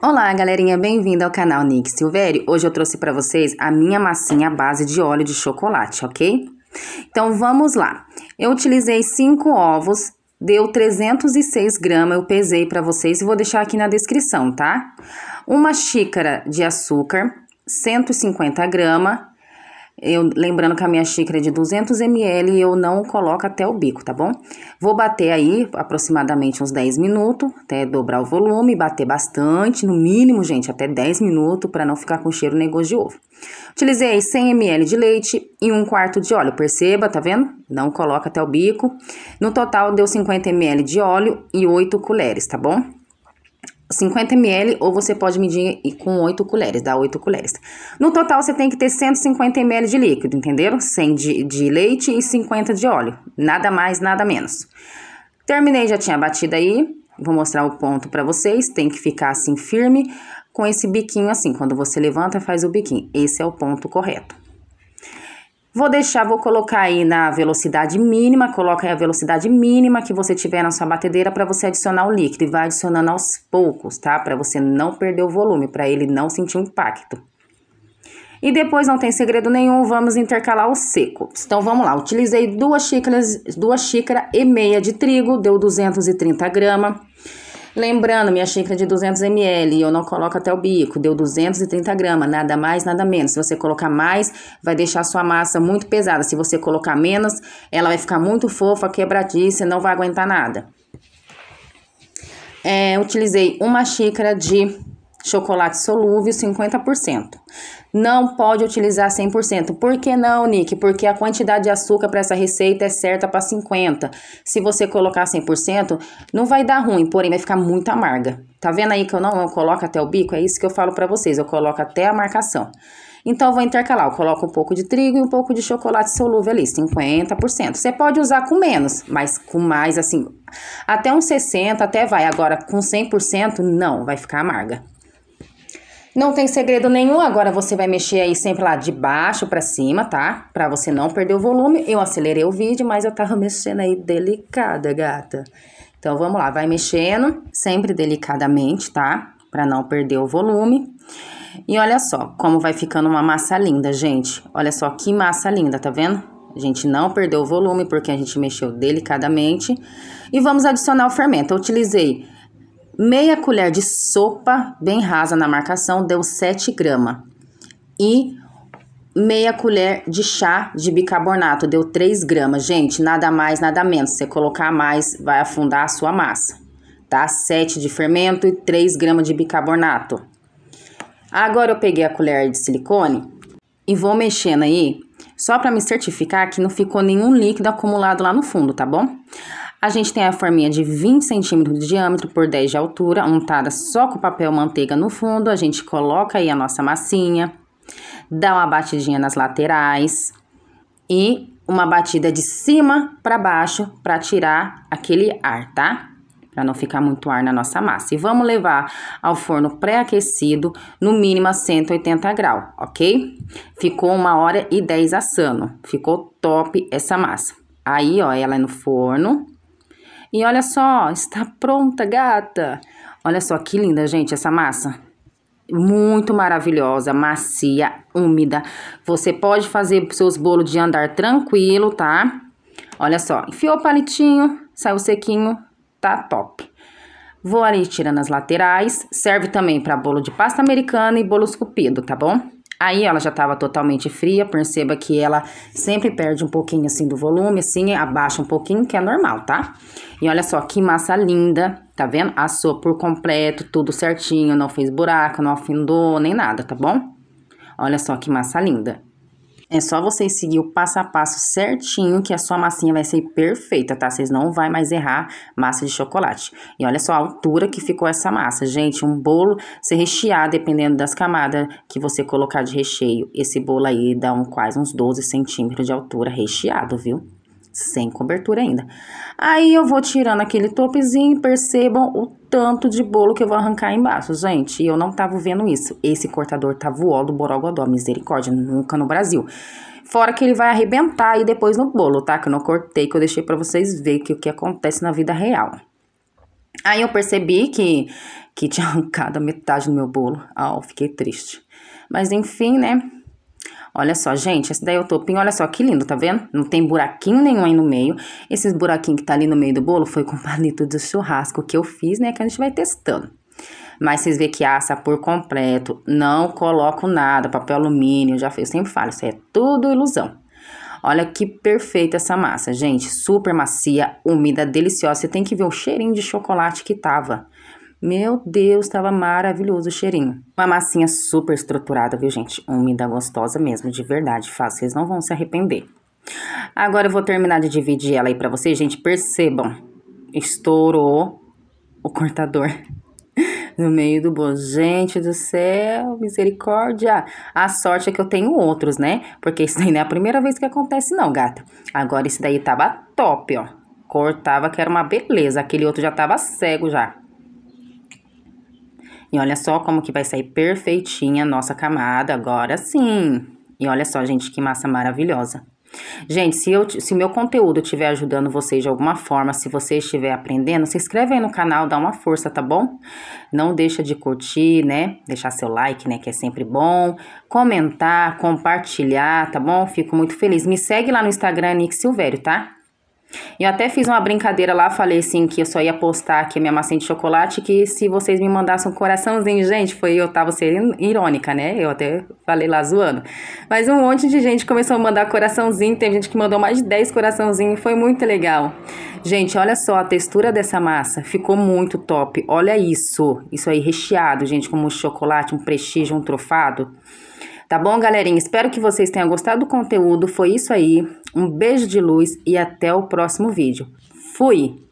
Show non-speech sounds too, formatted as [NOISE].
Olá, galerinha, bem-vindo ao canal Nick Silvério. Hoje eu trouxe para vocês a minha massinha base de óleo de chocolate, ok? Então, vamos lá. Eu utilizei 5 ovos, deu 306 gramas, eu pesei para vocês e vou deixar aqui na descrição, tá? Uma xícara de açúcar, 150 gramas, eu, lembrando que a minha xícara é de 200 ml, eu não coloco até o bico, tá bom? Vou bater aí aproximadamente uns 10 minutos, até dobrar o volume, bater bastante, no mínimo, gente, até 10 minutos, para não ficar com cheiro negócio de ovo. Utilizei 100 ml de leite e um quarto de óleo, perceba, tá vendo? Não coloca até o bico. No total, deu 50 ml de óleo e 8 colheres, tá bom? 50 ml ou você pode medir com 8 colheres, dá 8 colheres. No total, você tem que ter 150 ml de líquido, entenderam? 100 de, de leite e 50 de óleo, nada mais, nada menos. Terminei, já tinha batido aí, vou mostrar o ponto para vocês, tem que ficar assim firme com esse biquinho assim, quando você levanta faz o biquinho, esse é o ponto correto. Vou deixar, vou colocar aí na velocidade mínima, coloca aí a velocidade mínima que você tiver na sua batedeira para você adicionar o líquido e vai adicionando aos poucos, tá? Para você não perder o volume, para ele não sentir um impacto. E depois, não tem segredo nenhum, vamos intercalar o seco. Então, vamos lá. Utilizei duas xícaras, duas xícara e meia de trigo, deu 230 gramas. Lembrando, minha xícara é de 200 ml, eu não coloco até o bico, deu 230 gramas, nada mais, nada menos. Se você colocar mais, vai deixar a sua massa muito pesada. Se você colocar menos, ela vai ficar muito fofa, quebradiça, não vai aguentar nada. É, utilizei uma xícara de Chocolate solúvel, 50%. Não pode utilizar 100%. Por que não, Nick? Porque a quantidade de açúcar para essa receita é certa para 50%. Se você colocar 100%, não vai dar ruim, porém vai ficar muito amarga. Tá vendo aí que eu não eu coloco até o bico? É isso que eu falo para vocês, eu coloco até a marcação. Então, eu vou intercalar, eu coloco um pouco de trigo e um pouco de chocolate solúvel ali, 50%. Você pode usar com menos, mas com mais, assim, até uns 60%, até vai. Agora, com 100%, não, vai ficar amarga. Não tem segredo nenhum, agora você vai mexer aí sempre lá de baixo para cima, tá? Para você não perder o volume. Eu acelerei o vídeo, mas eu tava [LAUGHS] mexendo aí delicada, gata. Então vamos lá, vai mexendo, sempre delicadamente, tá? Para não perder o volume. E olha só como vai ficando uma massa linda, gente. Olha só que massa linda, tá vendo? A gente não perdeu o volume porque a gente mexeu delicadamente. E vamos adicionar o fermento. Eu utilizei Meia colher de sopa, bem rasa na marcação, deu 7 gramas. E meia colher de chá de bicarbonato, deu 3 gramas. Gente, nada mais, nada menos. Se você colocar mais, vai afundar a sua massa. Tá? 7 de fermento e 3 gramas de bicarbonato. Agora eu peguei a colher de silicone e vou mexendo aí, só para me certificar que não ficou nenhum líquido acumulado lá no fundo, tá bom? A gente tem a forminha de 20 centímetros de diâmetro por 10 de altura, untada só com papel manteiga no fundo. A gente coloca aí a nossa massinha, dá uma batidinha nas laterais e uma batida de cima para baixo para tirar aquele ar, tá? Para não ficar muito ar na nossa massa. E vamos levar ao forno pré-aquecido, no mínimo a 180 graus, ok? Ficou uma hora e 10 assando. Ficou top essa massa. Aí, ó, ela é no forno e olha só, está pronta, gata. Olha só que linda, gente, essa massa. Muito maravilhosa, macia, úmida. Você pode fazer seus bolos de andar tranquilo, tá? Olha só, enfiou o palitinho, saiu sequinho, tá top. Vou ali tirando as laterais. Serve também para bolo de pasta americana e bolo esculpido, tá bom? Aí ela já estava totalmente fria, perceba que ela sempre perde um pouquinho assim do volume, assim, abaixa um pouquinho, que é normal, tá? E olha só que massa linda, tá vendo? Assou por completo, tudo certinho, não fez buraco, não afundou, nem nada, tá bom? Olha só que massa linda. É só vocês seguir o passo a passo certinho que a sua massinha vai ser perfeita, tá? Vocês não vai mais errar massa de chocolate. E olha só a altura que ficou essa massa, gente. Um bolo, se rechear, dependendo das camadas que você colocar de recheio, esse bolo aí dá um, quase uns 12 centímetros de altura recheado, viu? sem cobertura ainda. Aí eu vou tirando aquele topezinho, percebam o tanto de bolo que eu vou arrancar embaixo, gente. eu não tava vendo isso. Esse cortador tava tá o do Borogodó, misericórdia, nunca no Brasil. Fora que ele vai arrebentar aí depois no bolo, tá? Que eu não cortei, que eu deixei para vocês ver que o que acontece na vida real. Aí eu percebi que, que tinha arrancado a metade do meu bolo. Ah, oh, fiquei triste. Mas enfim, né? Olha só, gente, esse daí é o topinho, olha só que lindo, tá vendo? Não tem buraquinho nenhum aí no meio. Esses buraquinhos que tá ali no meio do bolo foi com palito de churrasco que eu fiz, né, que a gente vai testando. Mas vocês veem que assa por completo, não coloco nada, papel alumínio, já fiz eu sempre falo, isso é tudo ilusão. Olha que perfeita essa massa, gente. Super macia, úmida, deliciosa. Você tem que ver o cheirinho de chocolate que tava. Meu Deus, estava maravilhoso o cheirinho. Uma massinha super estruturada, viu, gente? Úmida, gostosa mesmo, de verdade. Fácil, vocês não vão se arrepender. Agora eu vou terminar de dividir ela aí pra vocês, gente. Percebam, estourou o cortador [LAUGHS] no meio do bolo. Gente do céu, misericórdia. A sorte é que eu tenho outros, né? Porque isso daí não é a primeira vez que acontece não, gata. Agora esse daí tava top, ó. Cortava que era uma beleza. Aquele outro já tava cego já. E olha só como que vai sair perfeitinha a nossa camada agora sim. E olha só, gente, que massa maravilhosa. Gente, se, eu, se meu conteúdo estiver ajudando vocês de alguma forma, se você estiver aprendendo, se inscreve aí no canal, dá uma força, tá bom? Não deixa de curtir, né? Deixar seu like, né? Que é sempre bom. Comentar, compartilhar, tá bom? Fico muito feliz. Me segue lá no Instagram, Nick Silvério, tá? Eu até fiz uma brincadeira lá, falei assim que eu só ia postar aqui a minha maçã de chocolate, que se vocês me mandassem um coraçãozinho, gente, foi eu tava sendo irônica, né? Eu até falei lá zoando. Mas um monte de gente começou a mandar coraçãozinho, tem gente que mandou mais de 10 coraçãozinhos, foi muito legal. Gente, olha só a textura dessa massa, ficou muito top. Olha isso. Isso aí recheado, gente, como um chocolate, um prestígio, um trofado. Tá bom, galerinha? Espero que vocês tenham gostado do conteúdo. Foi isso aí. Um beijo de luz e até o próximo vídeo. Fui!